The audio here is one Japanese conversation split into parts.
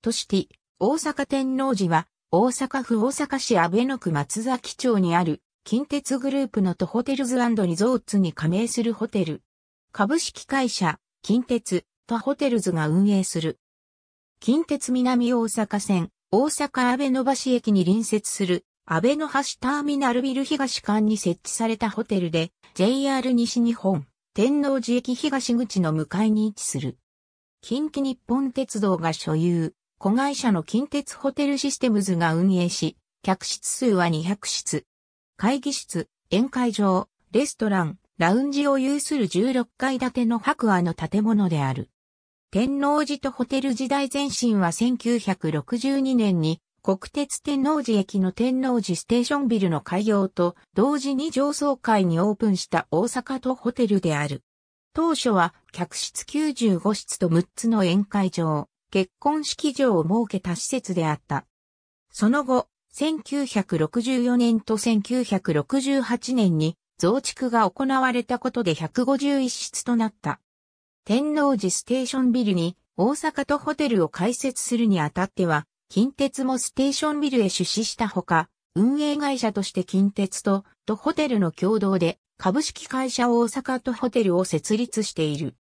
として、大阪天王寺は、大阪府大阪市阿倍野区松崎町にある、近鉄グループの都ホテルズリゾーツに加盟するホテル。株式会社、近鉄、都ホテルズが運営する。近鉄南大阪線、大阪阿倍野橋駅に隣接する、阿倍野橋ターミナルビル東館に設置されたホテルで、JR 西日本、天王寺駅東口の向かいに位置する。近畿日本鉄道が所有、子会社の近鉄ホテルシステムズが運営し、客室数は200室。会議室、宴会場、レストラン、ラウンジを有する16階建ての白亜の建物である。天王寺とホテル時代前身は1962年に国鉄天王寺駅の天王寺ステーションビルの開業と同時に上層階にオープンした大阪とホテルである。当初は客室95室と6つの宴会場、結婚式場を設けた施設であった。その後、1964年と1968年に増築が行われたことで151室となった。天王寺ステーションビルに大阪とホテルを開設するにあたっては、近鉄もステーションビルへ出資したほか、運営会社として近鉄と、とホテルの共同で、株式会社大阪とホテルを設立している。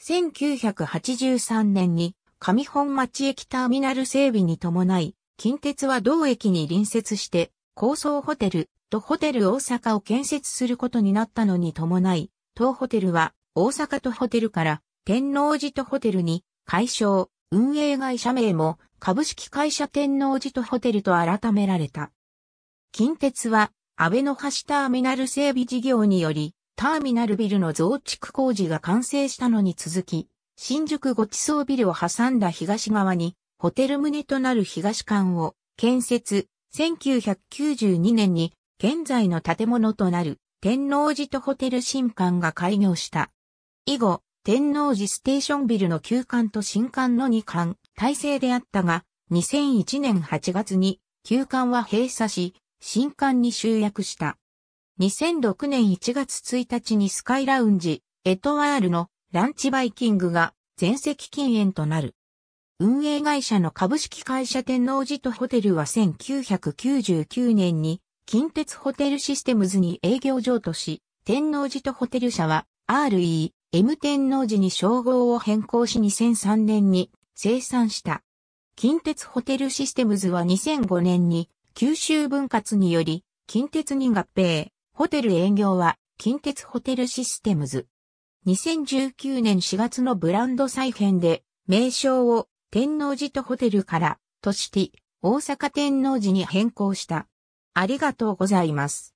1983年に上本町駅ターミナル整備に伴い、近鉄は同駅に隣接して、高層ホテルとホテル大阪を建設することになったのに伴い、当ホテルは大阪とホテルから天王寺とホテルに改称、運営会社名も株式会社天王寺とホテルと改められた。近鉄は安倍の橋ターミナル整備事業により、ターミナルビルの増築工事が完成したのに続き、新宿ご地層ビルを挟んだ東側に、ホテル棟となる東館を建設、1992年に現在の建物となる天王寺とホテル新館が開業した。以後、天王寺ステーションビルの旧館と新館の2館、体制であったが、2001年8月に旧館は閉鎖し、新館に集約した。2006年1月1日にスカイラウンジ、エトワールのランチバイキングが全席禁煙となる。運営会社の株式会社天王寺とホテルは1999年に近鉄ホテルシステムズに営業譲渡し、天王寺とホテル社は RE、M 天王寺に称号を変更し2003年に生産した。近鉄ホテルシステムズは2005年に九州分割により近鉄に合併、ホテル営業は近鉄ホテルシステムズ。2019年4月のブランド再編で、名称を天王寺とホテルからとして大阪天王寺に変更した。ありがとうございます。